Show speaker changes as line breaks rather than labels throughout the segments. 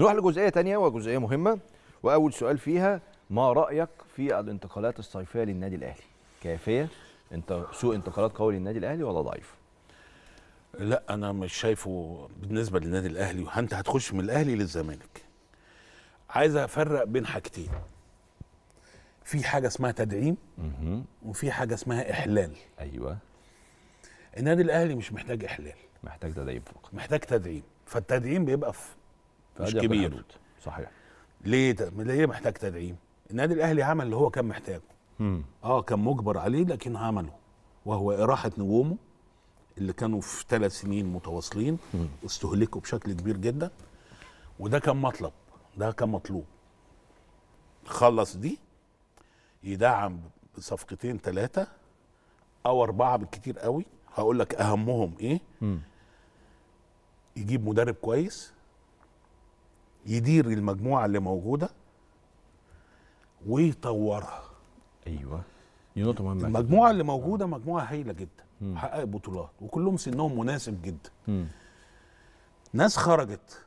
نروح لجزئيه ثانيه وجزئيه مهمه واول سؤال فيها ما رايك في الانتقالات الصيفيه للنادي الاهلي كافيه انت سوء انتقالات قوي للنادي الاهلي ولا ضعيف لا انا مش شايفه بالنسبه للنادي الاهلي وأنت هتخش من الاهلي للزمالك عايز افرق بين حاجتين في حاجه اسمها تدعيم وفي حاجه اسمها احلال ايوه النادي الاهلي مش محتاج احلال محتاج تدعيم فقط محتاج تدعيم فالتدعيم بيبقى في مش كبير صحيح ليه ليه محتاج تدعيم النادي الاهلي عمل اللي هو كان محتاجه مم. اه كان مجبر عليه لكن عمله وهو اراحه نجومه اللي كانوا في ثلاث سنين متواصلين استهلكوا بشكل كبير جدا وده كان مطلب ده كان مطلوب خلص دي يدعم بصفقتين ثلاثه او اربعه بالكتير قوي هقول لك اهمهم ايه مم. يجيب مدرب كويس يدير المجموعه اللي موجوده ويطورها ايوه دي نقطه مهمه المجموعه اللي آه. موجوده مجموعه هايله جدا حققت بطولات وكلهم سنهم مناسب جدا م. ناس خرجت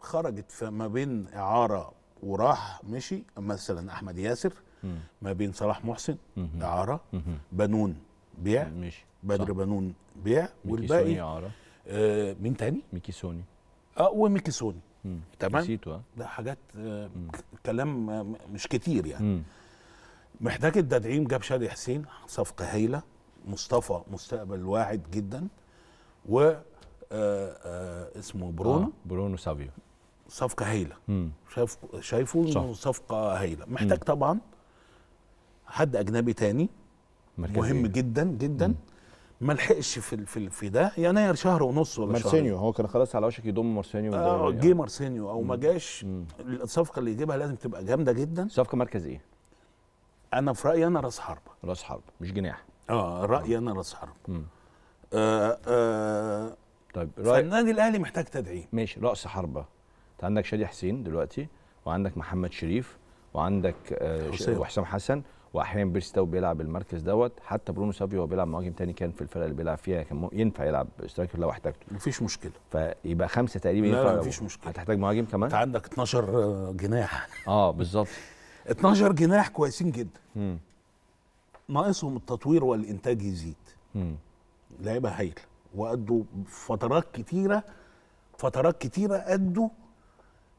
خرجت فما بين اعاره وراح مشي مثلا احمد ياسر م. ما بين صلاح محسن م. اعاره م. بنون بيع ماشي بدر صح. بنون بيع والباقي اعاره آه مين تاني ميكي سوني اه وميكي سوني مم. تمام نسيته آه. ده حاجات آه، كلام آه، مش كتير يعني مم. محتاج التدعيم جاب شادي حسين صفقه هايله مصطفى مستقبل واعد جدا و اسمه برونو آه برونو سافيو صفقه هايله شايف شايفه انه صفقه هايله محتاج مم. طبعا حد اجنبي تاني مهم جدا جدا مم. ما لحقش في في في ده يناير شهر ونص ولا مارسينيو شهر مارسينيو هو كان خلاص على وشك يضم مارسينيو اه يعني. جه مارسينيو او ما جاش الصفقه اللي يجيبها لازم تبقى جامده جدا صفقه مركز ايه؟ انا في رايي انا راس حرب راس حرب مش جناح اه رايي انا راس حرب آه آه طيب رأي... فالنادي الاهلي محتاج تدعيم ماشي راس حربه انت عندك شادي حسين دلوقتي وعندك محمد شريف وعندك آه حسين. وحسام حسن واحيانا بيرستاو بيلعب المركز دوت حتى برونو سافيو هو بيلعب مهاجم تاني كان في الفرقه اللي بيلعب فيها كان ينفع يلعب سترايكر لو احتاجته مفيش مشكله فيبقى خمسه تقريبا ينفع لا مفيش مشكله هتحتاج مهاجم كمان انت عندك 12 جناح اه بالظبط 12 جناح كويسين جدا ناقصهم التطوير والانتاج يزيد لعيبه هايله وادوا فترات كتيره فترات كتيره ادوا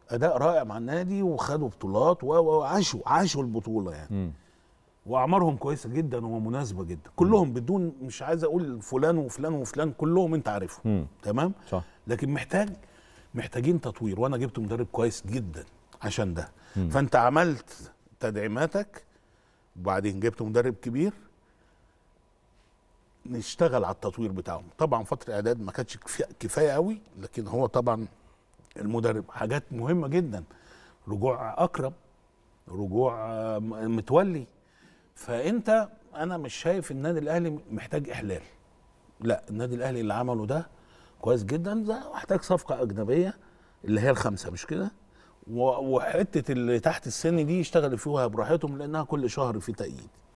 اداء رائع مع النادي وخدوا بطولات وعاشوا عاشوا البطوله يعني م. واعمارهم كويسه جدا ومناسبه جدا كلهم بدون مش عايز اقول فلان وفلان وفلان كلهم انت عارفهم تمام صح. لكن محتاج محتاجين تطوير وانا جبت مدرب كويس جدا عشان ده مم. فانت عملت تدعيماتك وبعدين جبت مدرب كبير نشتغل على التطوير بتاعهم طبعا فتره اعداد ما كانتش كفايه قوي لكن هو طبعا المدرب حاجات مهمه جدا رجوع اكرم رجوع آه، متولي فانت انا مش شايف النادي الاهلي محتاج احلال لا النادي الاهلي اللي عمله ده كويس جدا ده محتاج صفقه اجنبيه اللي هي الخمسه مش كده وحته اللي تحت السن دي يشتغل فيها براحتهم لانها كل شهر في تأييد